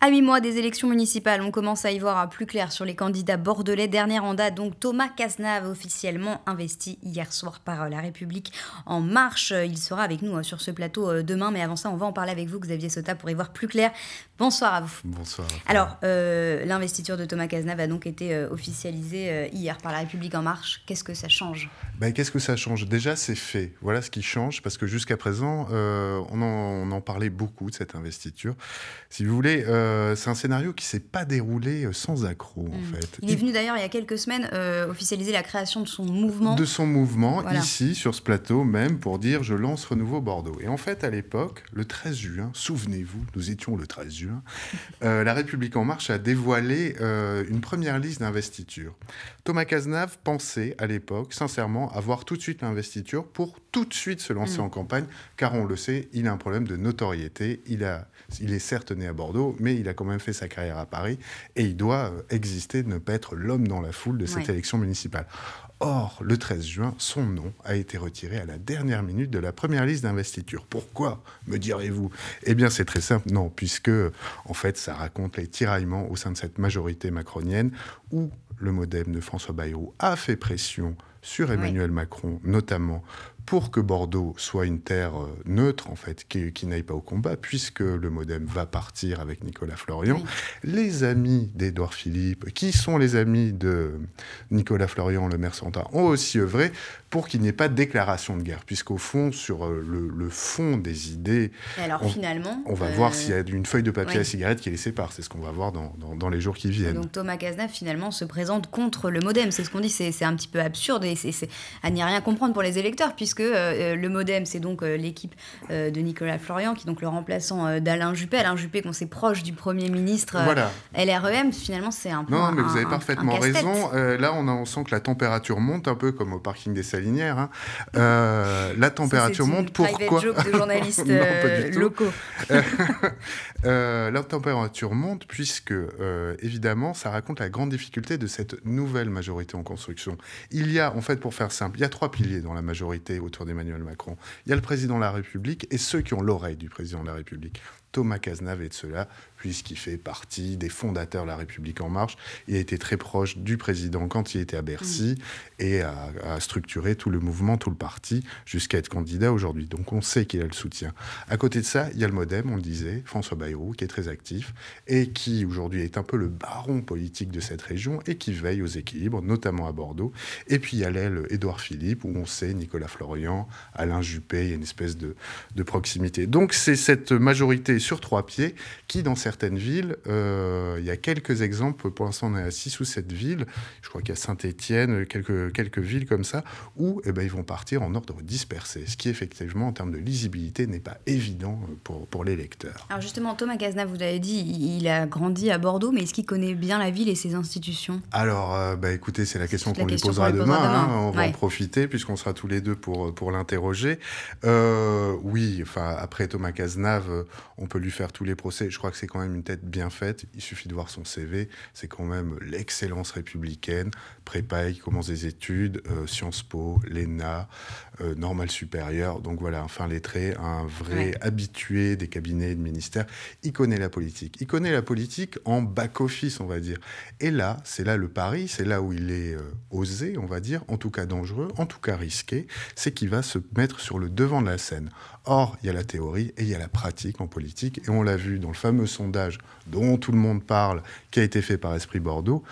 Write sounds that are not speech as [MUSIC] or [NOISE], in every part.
À mi-mois des élections municipales, on commence à y voir plus clair sur les candidats bordelais. Dernière en date, donc Thomas Cazenave, officiellement investi hier soir par euh, La République En Marche. Il sera avec nous euh, sur ce plateau euh, demain, mais avant ça, on va en parler avec vous, Xavier Sota, pour y voir plus clair. Bonsoir à vous. Bonsoir. Alors, l'investiture de Thomas Cazenave a donc été officialisée hier par La République En Marche. Qu'est-ce que ça change ben, Qu'est-ce que ça change Déjà, c'est fait. Voilà ce qui change, parce que jusqu'à présent, on, en, on, en, parlait beaucoup de cette investiture. Si vous voulez... Euh, c'est un scénario qui s'est pas déroulé euh, sans accroc, en mm. fait. Il est venu d'ailleurs il y a quelques semaines euh, officialiser la création de son mouvement. De son mouvement, ici, sur ce plateau même, pour dire je lance Renouveau Bordeaux. Et en fait, à l'époque, le 13 juin, souvenez-vous, nous étions le 13 juin, [LAUGHS] La République En Marche a dévoilé une première liste d'investitures. Thomas Cazenave pensait, à l'époque, sincèrement, avoir tout de suite l'investiture pour tout de suite se lancer mm. en campagne, car on le sait, il a un problème de notoriété. Il, a, il est certes né à Bordeaux, mais il a quand même fait sa carrière à Paris, et il doit euh, exister, ne pas être l'homme dans la foule de cette élection municipale. Or, le 13 juin, son nom a été retiré à la dernière minute de la première liste d'investiture. Pourquoi, me direz-vous Eh bien, c'est très simple, non, puisque en fait, ça raconte les tiraillements au sein de cette majorité macronienne où le modem de François Bayrou a fait pression sur Emmanuel Macron, notamment pour que Bordeaux soit une terre euh, neutre, en fait, qui, n'aille pas au combat, puisque le modem va partir avec Nicolas Florian. Les amis d'Edouard Philippe, qui sont les amis de Nicolas Florian, le maire Santa, ont aussi œuvré pour qu'il n'y ait pas de déclaration de guerre, puisqu'au fond, sur euh, le, fond des idées, alors, on, finalement, on va voir euh, s'il y a une feuille de papier à cigarette qui les sépare. C'est ce qu'on va voir dans, dans, les jours qui viennent. Donc Thomas Cazenave, finalement, se présente contre le modem. C'est ce qu'on dit, c'est un petit peu absurde et à n'y rien comprendre pour les électeurs, puisque euh, euh, le Modem, c'est donc euh, l'équipe de Nicolas Florian, qui est donc le remplaçant d'Alain Juppé. Alain Juppé, qu'on c'est proche du Premier ministre LREM, finalement, c'est un peu. Non, mais vous avez parfaitement raison. là, on, sent que la température monte un peu comme au parking des Salinières. Hein. [LAUGHS] la température monte. pourquoi joke de journalistes [LAUGHS] locaux. [LAUGHS] la température monte, puisque, évidemment, ça raconte la grande difficulté de cette nouvelle majorité en construction. Il y a, en fait, pour faire simple, il y a trois piliers dans la majorité autour d'Emmanuel Macron. Il y a le président de la République et ceux qui ont l'oreille du président de la République. Thomas Cazenave de cela, puisqu'il fait partie des fondateurs de La République En Marche. Il a été très proche du président quand il était à Bercy mm. et a, structuré tout le mouvement, tout le parti, jusqu'à être candidat aujourd'hui. Donc on sait qu'il a le soutien. À côté de ça, il y a le Modem, on le disait, François Bayrou, qui est très actif et qui aujourd'hui est un peu le baron politique de cette région et qui veille aux équilibres, notamment à Bordeaux. Et puis il y a l'aile Édouard Philippe, où on sait Nicolas Florian, Alain Juppé, il y a une espèce de, de proximité. Donc c'est cette majorité sur trois pieds, qui dans certaines villes, euh, il y a quelques exemples, pour l'instant on est à six ou sept villes, je crois qu'il y a Saint-Étienne, quelques, quelques villes comme ça, où eh ben, ils vont partir en ordre dispersé, ce qui effectivement en termes de lisibilité n'est pas évident euh, pour, pour les lecteurs. Alors justement, Thomas Gazna, vous avez dit, il a grandi à Bordeaux, mais est-ce qu'il connaît bien la ville et ses institutions Alors, euh, bah, écoutez, c'est la question qu'on lui posera hein. demain, on va en profiter puisqu'on sera tous les deux pour, pour l'interroger. oui, enfin, après Thomas Cazenave, on peut lui faire tous les procès. Je crois que c'est quand même une tête bien faite. Il suffit de voir son CV. C'est quand même l'excellence républicaine. Prépa, il commence des études, euh, Sciences Po, l'ENA, euh, Normal Normale Supérieure. Donc voilà, enfin lettré, un vrai habitué des cabinets et de ministères. Il connaît la politique. Il connaît la politique en back-office, on va dire. Et là, c'est là le pari, c'est là où il est euh, osé, on va dire, en tout cas dangereux, en tout cas risqué, c'est qu'il va se mettre sur le devant de la scène. Or, il y a la théorie et il y a la pratique en politique et on l'a vu dans le fameux sondage dont tout le monde parle, qui a été fait par Esprit Bordeaux.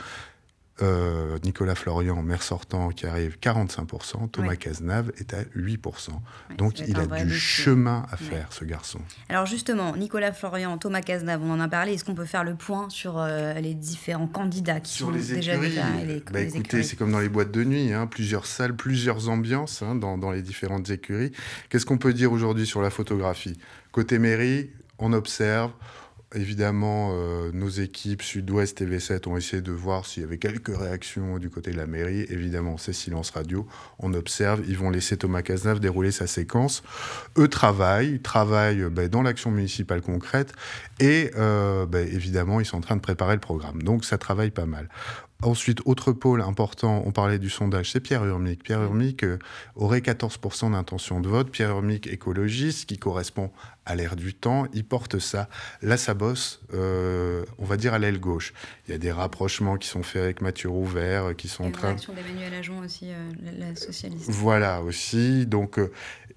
Euh, Nicolas Florian, maire sortant, qui arrive 45%, Thomas Cazenave est à 8%. Donc il a du chemin à faire, ce garçon. Alors justement, Nicolas Florian, Thomas Cazenave, on en a parlé. Est-ce qu'on peut faire le point sur euh, les différents candidats qui sont déjà écuries. Bah, écoutez, c'est comme dans les boîtes de nuit, hein. plusieurs salles, plusieurs ambiances hein, dans les différentes écuries. Qu'est-ce qu'on peut dire aujourd'hui sur la photographie Côté mairie, on observe. Évidemment, euh, nos équipes Sud-Ouest TV 7 ont essayé de voir s'il y avait quelques réactions du côté de la mairie. Évidemment, c'est silence radio. On observe. Ils vont laisser Thomas Cazenave dérouler sa séquence. Eux travaillent, travaillent euh, ben, dans l'action municipale concrète. Et euh, ben, évidemment, ils sont en train de préparer le programme. Donc, ça travaille pas mal. Ensuite, autre pôle important, on parlait du sondage, c'est Pierre Urmic. Pierre mm. Urmic euh, aurait 14% d'intention de vote. Pierre Urmic, écologiste, qui correspond à l'ère du temps, il porte ça, là, sa bosse, euh, on va dire, à l'aile gauche. Il y a des rapprochements qui sont faits avec Mathieu Rouvert, euh, qui sont en train... d'Emmanuel Ajon aussi, la socialiste. Voilà, aussi. Donc,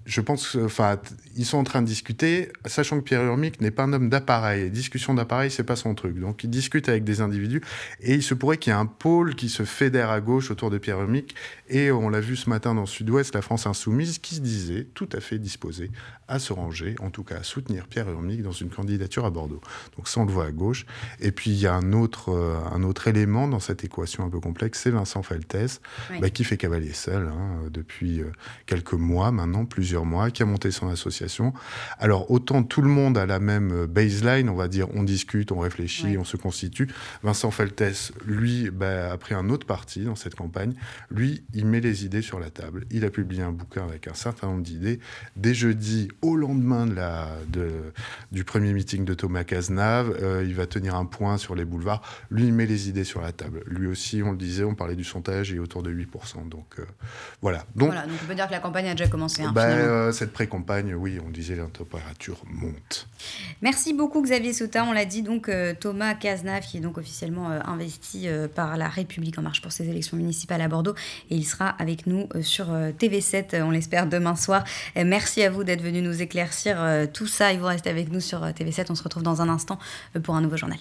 je pense, enfin, ils sont en train de discuter, sachant que Pierre Urmic n'est pas un homme d'appareil. Discussion d'appareil, c'est pas son truc. Donc, il discute avec des individus et il se pourrait qu'il y ait un pôle qui se fédère à gauche autour de Pierre Urmic. Et on l'a vu ce matin dans Sud-Ouest, la France Insoumise, qui se disait tout à fait disposée à se ranger, en tout cas à soutenir Pierre Urmic dans une candidature à Bordeaux. Donc, ça, on le voit à gauche. Et puis, il y a un autre, euh, un autre élément dans cette équation un peu complexe, c'est Vincent Faltès, bah, qui fait cavalier seul hein, depuis euh, quelques mois maintenant, plusieurs mois, qui a monté son association. Alors autant tout le monde a la même euh, baseline, on va dire on discute, on réfléchit, on se constitue. Vincent Feltès, lui, bah, a pris un autre parti dans cette campagne. Lui, il met les idées sur la table. Il a publié un bouquin avec un certain nombre d'idées. Dès jeudi, au lendemain de la, du premier meeting de Thomas Cazenave, euh, il va tenir un point sur les boulevards. Lui, il met les idées sur la table. Lui aussi, on le disait, on parlait du sondage, et autour de 8%. Donc euh, voilà. Donc, voilà. Donc on peut dire que la campagne a déjà commencé. un hein, peu bah, euh, cette pré-campagne, oui, on disait la température monte. Merci beaucoup Xavier Souta, On l'a dit donc euh, Thomas Cazenave qui est donc officiellement euh, investi par la République en marche pour ses élections municipales à Bordeaux et il sera avec nous sur TV7, on l'espère demain soir. merci à vous d'être venu nous éclaircir tout ça et vous restez avec nous sur TV7. On se retrouve dans un instant pour un nouveau journal.